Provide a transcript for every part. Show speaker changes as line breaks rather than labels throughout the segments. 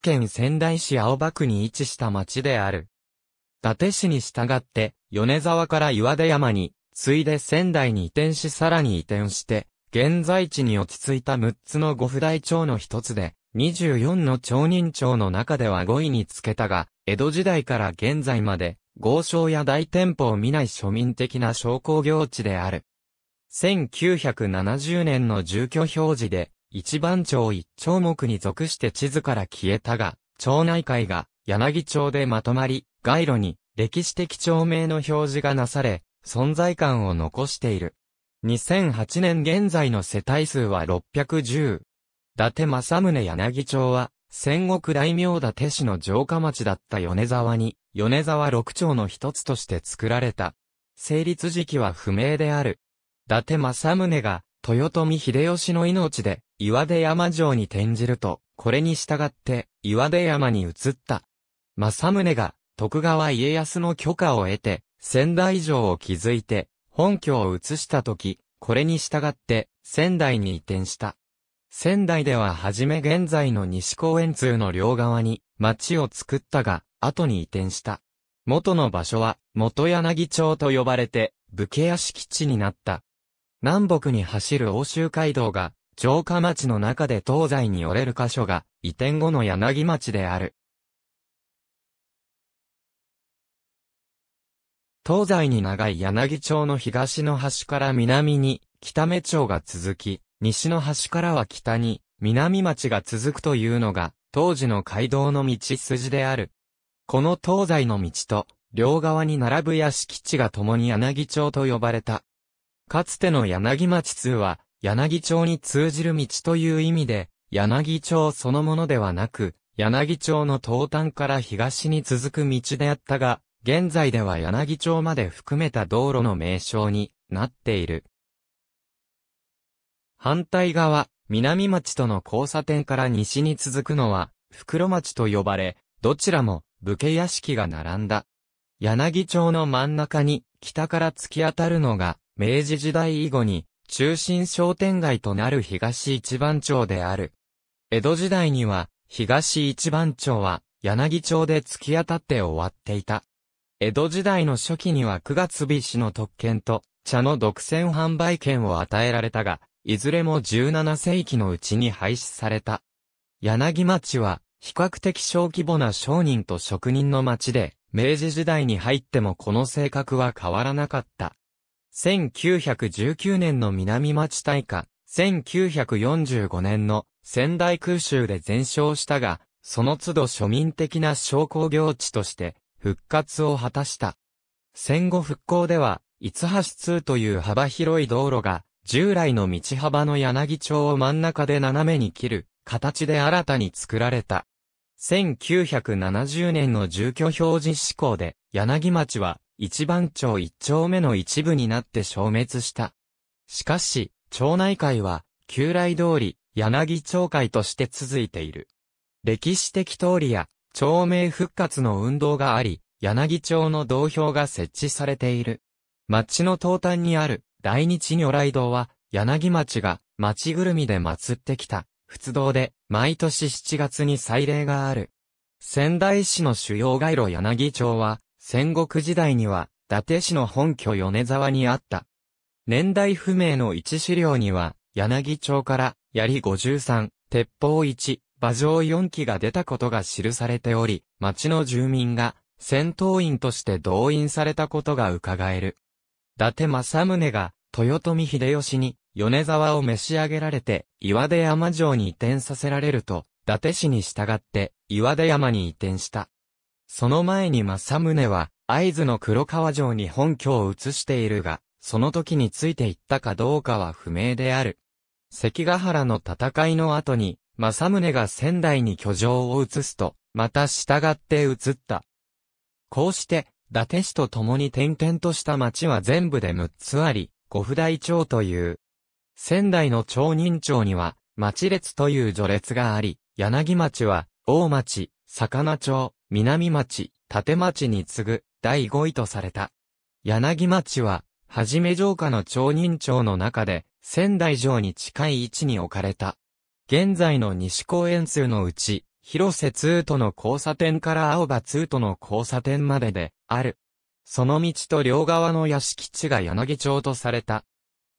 県仙台市青葉区に位置した町である。伊達市に従って、米沢から岩出山に、ついで仙台に移転しさらに移転して、現在地に落ち着いた6つの五府大町の一つで、24の町人町の中では5位につけたが、江戸時代から現在まで、豪商や大店舗を見ない庶民的な商工業地である。1970年の住居表示で、一番町一丁目に属して地図から消えたが、町内会が柳町でまとまり、街路に歴史的町名の表示がなされ、存在感を残している。2008年現在の世帯数は610。伊達政宗柳町は、戦国大名伊達市の城下町だった米沢に、米沢六町の一つとして作られた。成立時期は不明である。伊達政宗が豊臣秀吉の命で、岩出山城に転じると、これに従って、岩出山に移った。政宗が、徳川家康の許可を得て、仙台城を築いて、本拠を移した時、これに従って、仙台に移転した。仙台では初め現在の西公園通の両側に町を作ったが、後に移転した。元の場所は元柳町と呼ばれて武家屋敷地になった。南北に走る欧州街道が、城下町の中で東西に折れる箇所が、移転後の柳町である。東西に長い柳町の東の端から南に、北目町が続き、西の端からは北に、南町が続くというのが、当時の街道の道筋である。この東西の道と、両側に並ぶ屋敷地が共に柳町と呼ばれた。かつての柳町通は、柳町に通じる道という意味で、柳町そのものではなく、柳町の東端から東に続く道であったが、現在では柳町まで含めた道路の名称になっている。反対側、南町との交差点から西に続くのは、袋町と呼ばれ、どちらも武家屋敷が並んだ。柳町の真ん中に北から突き当たるのが明治時代以後に、中心商店街となる東一番町である。江戸時代には、東一番町は、柳町で突き当たって終わっていた。江戸時代の初期には九月日市の特権と、茶の独占販売権を与えられたが、いずれも17世紀のうちに廃止された。柳町は、比較的小規模な商人と職人の町で、明治時代に入ってもこの性格は変わらなかった。1919年の南町大火、1945年の仙台空襲で全焼したが、その都度庶民的な商工業地として復活を果たした。戦後復興では、五橋通という幅広い道路が、従来の道幅の柳町を真ん中で斜めに切る形で新たに作られた。1970年の住居表示施行で、柳町は一番町一丁目の一部になって消滅した。しかし、町内会は、旧来通り、柳町会として続いている。歴史的通りや、町名復活の運動があり、柳町の道標が設置されている。町の東端にある、大日如来堂は、柳町が、町ぐるみで祀ってきた、仏堂で、毎年7月に祭礼がある。仙台市の主要街路柳町は、戦国時代には、伊達氏の本拠米沢にあった。年代不明の一資料には、柳町から、槍53、鉄砲1、馬上4機が出たことが記されており、町の住民が、戦闘員として動員されたことが伺える。伊達政宗が、豊臣秀吉に、米沢を召し上げられて、岩出山城に移転させられると、伊達氏に従って、岩出山に移転した。その前に正宗は、会津の黒川城に本拠を移しているが、その時についていったかどうかは不明である。関ヶ原の戦いの後に、正宗が仙台に居城を移すと、また従って移った。こうして、伊達市と共に転々とした町は全部で6つあり、五府台町という。仙台の町人町には、町列という序列があり、柳町は、大町、魚町、南町、立町に次ぐ第5位とされた。柳町は、はじめ城下の町人町の中で、仙台城に近い位置に置かれた。現在の西公園数のうち、広瀬通との交差点から青葉通との交差点までで、ある。その道と両側の屋敷地が柳町とされた。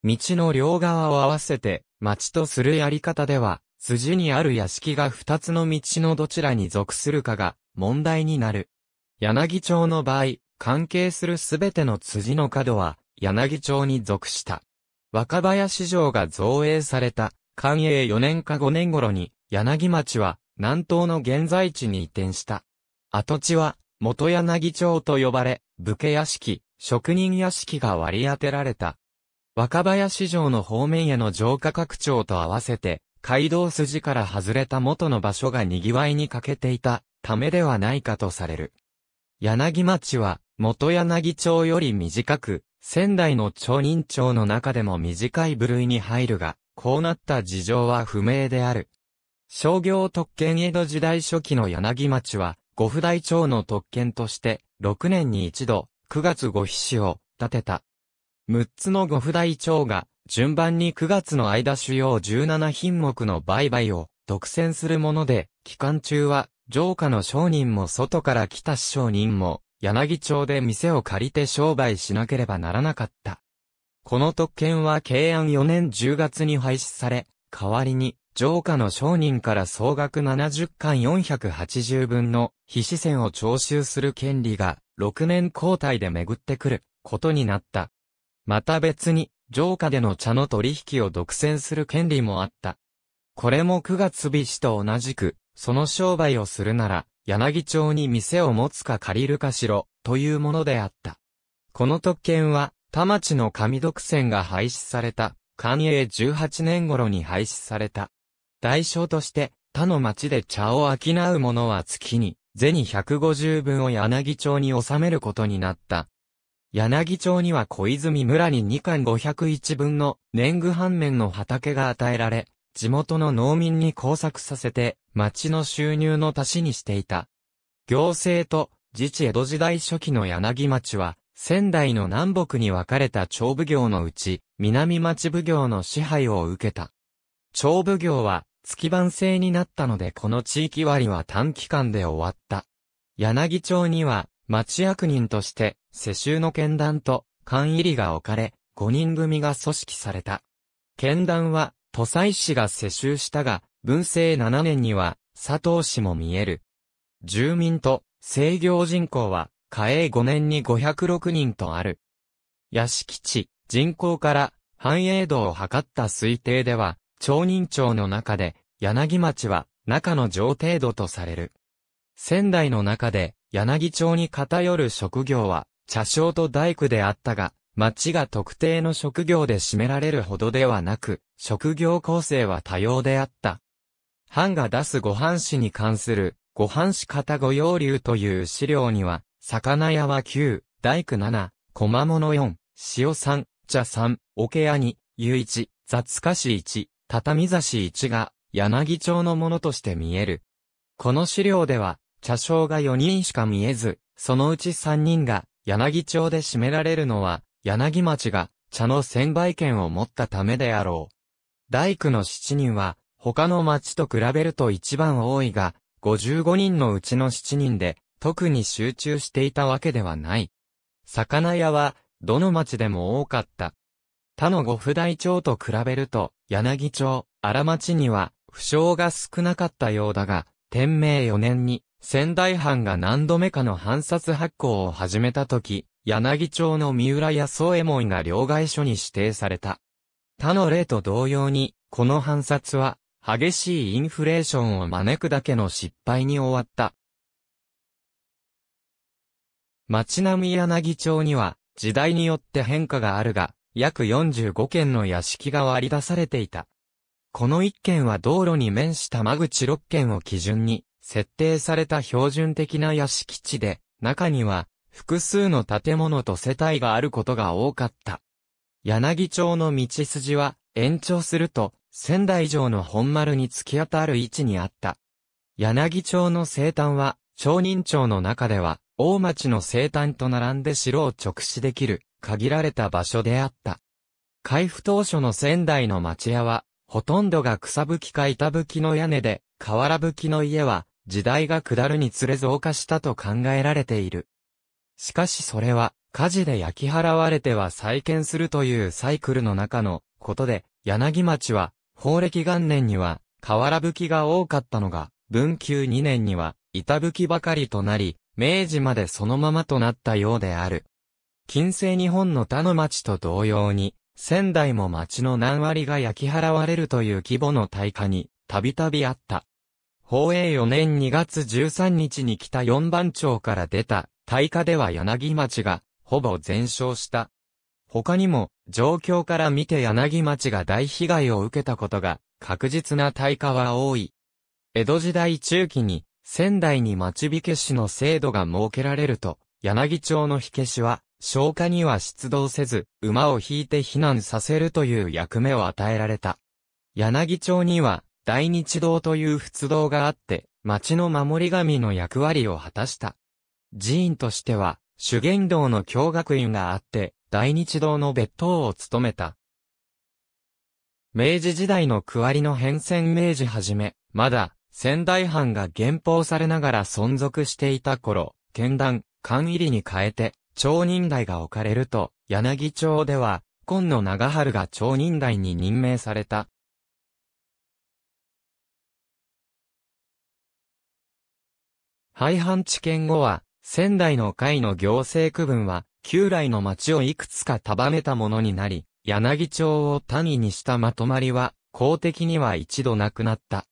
道の両側を合わせて、町とするやり方では、辻にある屋敷が二つの道のどちらに属するかが問題になる。柳町の場合、関係するすべての辻の角は柳町に属した。若林城が造営された、寛永4年か5年頃に、柳町は、南東の現在地に移転した。跡地は、元柳町と呼ばれ、武家屋敷、職人屋敷が割り当てられた。若林城の方面への城下拡張と合わせて、街道筋から外れた元の場所が賑わいに欠けていたためではないかとされる。柳町は、元柳町より短く、仙台の町人町の中でも短い部類に入るが、こうなった事情は不明である。商業特権江戸時代初期の柳町は、五府大町の特権として、6年に一度、9月五日市を建てた。6つの五府大町が、順番に9月の間主要17品目の売買を独占するもので、期間中は、上下の商人も外から来た商人も、柳町で店を借りて商売しなければならなかった。この特権は慶安4年10月に廃止され、代わりに、上下の商人から総額70巻480分の非視線を徴収する権利が6年交代で巡ってくることになった。また別に上下での茶の取引を独占する権利もあった。これも九月日氏と同じく、その商売をするなら、柳町に店を持つか借りるかしろ、というものであった。この特権は、田町の紙独占が廃止された、官営18年頃に廃止された。代償として、他の町で茶を商う者は月に、銭150分を柳町に納めることになった、柳町には小泉村に2巻501分の年貢半面の畑が与えられ、地元の農民に工作させて、町の収入の足しにしていた。行政と自治江戸時代初期の柳町は、仙台の南北に分かれた長奉行のうち、南町奉行の支配を受けた。長奉行は、月番制になったのでこの地域割は短期間で終わった。柳町には、町役人として、世襲の剣団と、官入りが置かれ、5人組が組織された。剣団は、土佐氏が世襲したが、文政7年には、佐藤氏も見える。住民と、制業人口は、嘉永5年に506人とある。屋敷地、人口から、繁栄度を測った推定では、町人町の中で、柳町は、中の上程度とされる。仙台の中で、柳町に偏る職業は、茶匠と大工であったが、町が特定の職業で占められるほどではなく、職業構成は多様であった。藩が出すご藩士に関する、ご藩士型御用流という資料には、魚屋は9、大工7、駒物4、塩3、茶3、桶屋2、湯1、雑菓子1、畳差し1が、柳町のものとして見える。この資料では、茶匠が4人しか見えず、そのうち3人が、柳町で占められるのは、柳町が茶の専売権を持ったためであろう。大工の7人は、他の町と比べると一番多いが、55人のうちの7人で、特に集中していたわけではない。魚屋は、どの町でも多かった。他の五不大町と比べると、柳町、荒町には、不詳が少なかったようだが、天明4年に、仙台藩が何度目かの藩札発行を始めた時、柳町の三浦や宗右衛門が両替所に指定された。他の例と同様に、この藩札は、激しいインフレーションを招くだけの失敗に終わった。町並み柳町には、時代によって変化があるが、約45軒の屋敷が割り出されていた。この1軒は道路に面した間口6軒を基準に、設定された標準的な屋敷地で、中には複数の建物と世帯があることが多かった。柳町の道筋は延長すると仙台城の本丸に突き当たる位置にあった。柳町の生誕は、町人町の中では、大町の生誕と並んで城を直視できる、限られた場所であった。開府当初の仙台の町屋は、ほとんどが草吹きか板吹きの屋根で、瓦吹きの家は、時代が下るにつれ増加したと考えられている。しかしそれは、火事で焼き払われては再建するというサイクルの中のことで、柳町は、法暦元年には、瓦吹きが多かったのが、文久2年には、板吹きばかりとなり、明治までそのままとなったようである。近世日本の他の町と同様に、仙台も町の何割が焼き払われるという規模の大火に、たびたびあった。宝永4年2月13日に北四番町から出た、大火では柳町が、ほぼ全焼した。他にも、状況から見て柳町が大被害を受けたことが、確実な大火は多い。江戸時代中期に、仙台に町火消しの制度が設けられると、柳町の火消しは、消火には出動せず、馬を引いて避難させるという役目を与えられた。柳町には、大日堂という仏堂があって、町の守り神の役割を果たした。寺院としては、修験道の教学院があって、大日堂の別当を務めた。明治時代の区割りの変遷明治はじめ、まだ、仙台藩が減俸されながら存続していた頃、剣団、官入りに変えて、町人代が置かれると、柳町では、今野長春が町人代に任命された。廃藩置県後は、仙台の会の行政区分は、旧来の町をいくつか束ねたものになり、柳町を谷にしたまとまりは、公的には一度なくなった。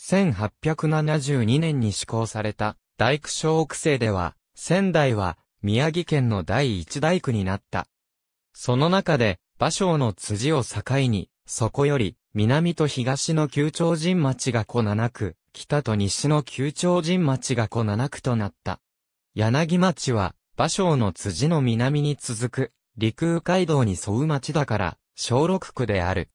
1872年に施行された大工小区制では、仙台は宮城県の第一大区になった。その中で、馬蕉の辻を境に、そこより南と東の旧長人町が小7区、北と西の旧長人町が小七区となった。柳町は、馬蕉の辻の南に続く、陸海街道に沿う町だから、小六区である。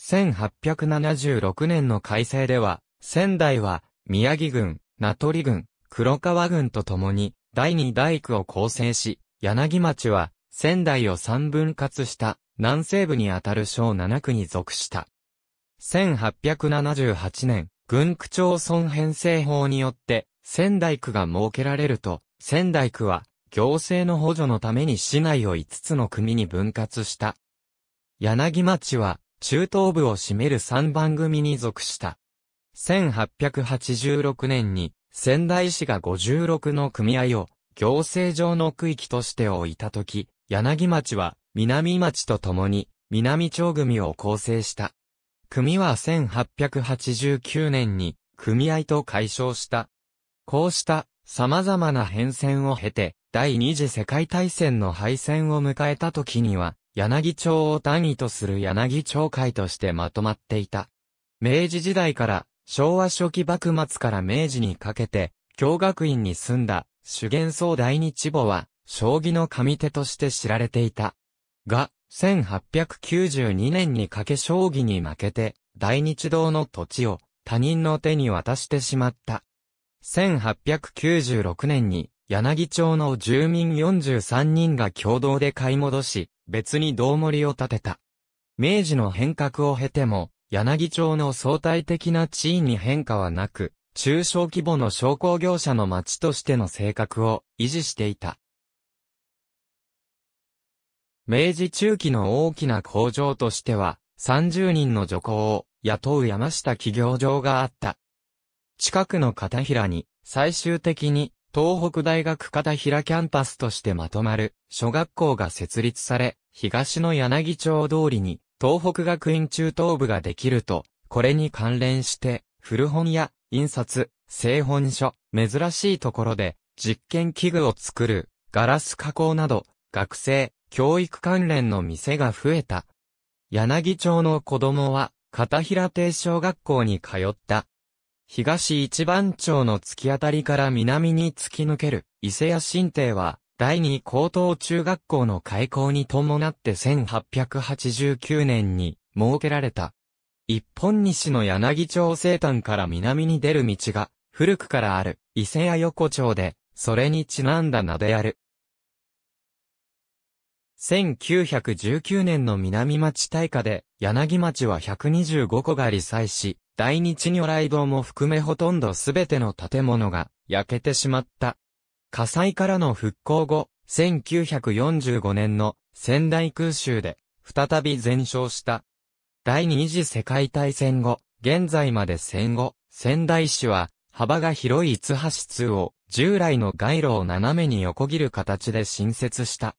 1876年の改正では、仙台は、宮城郡、名取郡、黒川郡とともに、第二大区を構成し、柳町は、仙台を三分割した、南西部にあたる小七区に属した。1878年、軍区町村編成法によって、仙台区が設けられると、仙台区は、行政の補助のために市内を5つの組に分割した。柳町は、中東部を占める3番組に属した。1886年に、仙台市が56の組合を、行政上の区域として置いたとき、柳町は、南町と共に、南町組を構成した。組は1889年に組合と解消した。こうした様々な変遷を経て、第二次世界大戦の敗戦を迎えた時には、柳町を単位とする柳町会としてまとまっていた。明治時代から昭和初期幕末から明治にかけて、教学院に住んだ主元宗大日母は、将棋の神手として知られていた。が、1892年に賭け将棋に負けて、大日堂の土地を他人の手に渡してしまった。1896年に、柳町の住民43人が共同で買い戻し、別に道盛を建てた。明治の変革を経ても、柳町の相対的な地位に変化はなく、中小規模の商工業者の町としての性格を維持していた。明治中期の大きな工場としては、30人の女工を雇う山下企業場があった。近くの片平に、最終的に、東北大学片平キャンパスとしてまとまる、小学校が設立され、東の柳町通りに、東北学院中等部ができると、これに関連して、古本や、印刷、製本書、珍しいところで、実験器具を作る、ガラス加工など、学生、教育関連の店が増えた。柳町の子供は、片平定小学校に通った。東一番町の突き当たりから南に突き抜ける伊勢屋新帝は、第二高等中学校の開校に伴って1889年に設けられた。一本西の柳町西端から南に出る道が、古くからある伊勢屋横丁で、それにちなんだ名である。1919年の南町大火で、柳町は125戸が理災し、大日如来堂も含めほとんどすべての建物が焼けてしまった。火災からの復興後、1945年の仙台空襲で再び全焼した。第二次世界大戦後、現在まで戦後、仙台市は幅が広い津橋通を従来の街路を斜めに横切る形で新設した。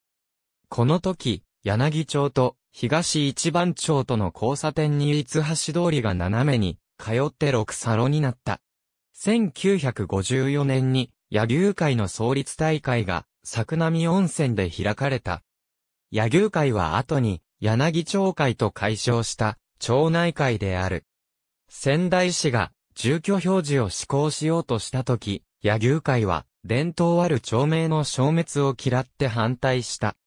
この時、柳町と東一番町との交差点に五橋通りが斜めに通って六サロになった。1954年に野牛会の創立大会が作並温泉で開かれた。野牛会は後に柳町会と解消した町内会である。仙台市が住居表示を施行しようとした時、野牛会は伝統ある町名の消滅を嫌って反対した。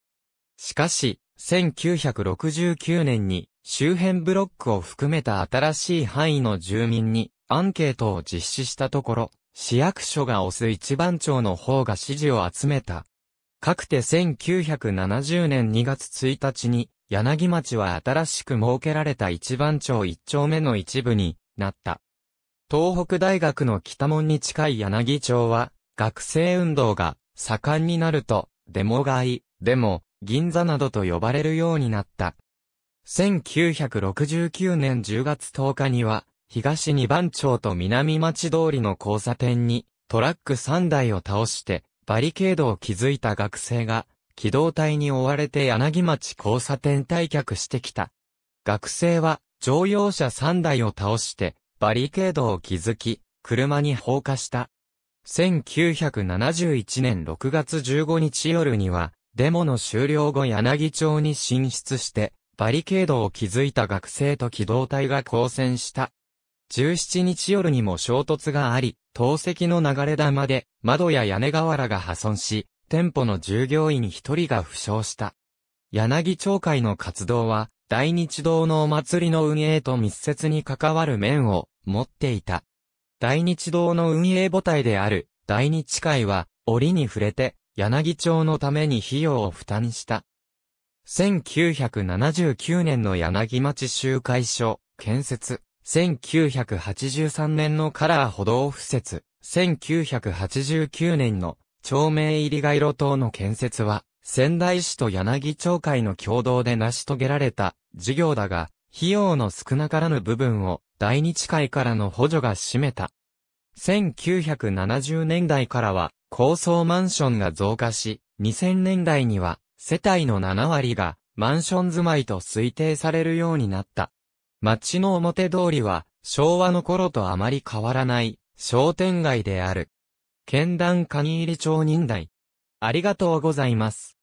しかし、1969年に周辺ブロックを含めた新しい範囲の住民にアンケートを実施したところ、市役所が推す一番町の方が支持を集めた。かくて1970年2月1日に、柳町は新しく設けられた一番町一丁目の一部になった。東北大学の北門に近い柳町は、学生運動が盛んになると、デモ買い、でも。銀座などと呼ばれるようになった。1969年10月10日には、東二番町と南町通りの交差点に、トラック3台を倒して、バリケードを築いた学生が、機動隊に追われて柳町交差点退却してきた。学生は、乗用車3台を倒して、バリケードを築き、車に放火した。1971年6月15日夜には、デモの終了後柳町に進出して、バリケードを築いた学生と機動隊が交戦した。17日夜にも衝突があり、投石の流れ弾で窓や屋根瓦が破損し、店舗の従業員一人が負傷した。柳町会の活動は、大日堂のお祭りの運営と密接に関わる面を持っていた。大日堂の運営母体である大日会は、折に触れて、柳町のために費用を負担した。1979年の柳町集会所、建設。1983年のカラー歩道敷設。1989年の町名入り街路灯の建設は、仙台市と柳町会の共同で成し遂げられた事業だが、費用の少なからぬ部分を大日会からの補助が占めた。1970年代からは、高層マンションが増加し、2000年代には、世帯の7割が、マンション住まいと推定されるようになった。街の表通りは、昭和の頃とあまり変わらない、商店街である。県団蟹入町人台。ありがとうございます。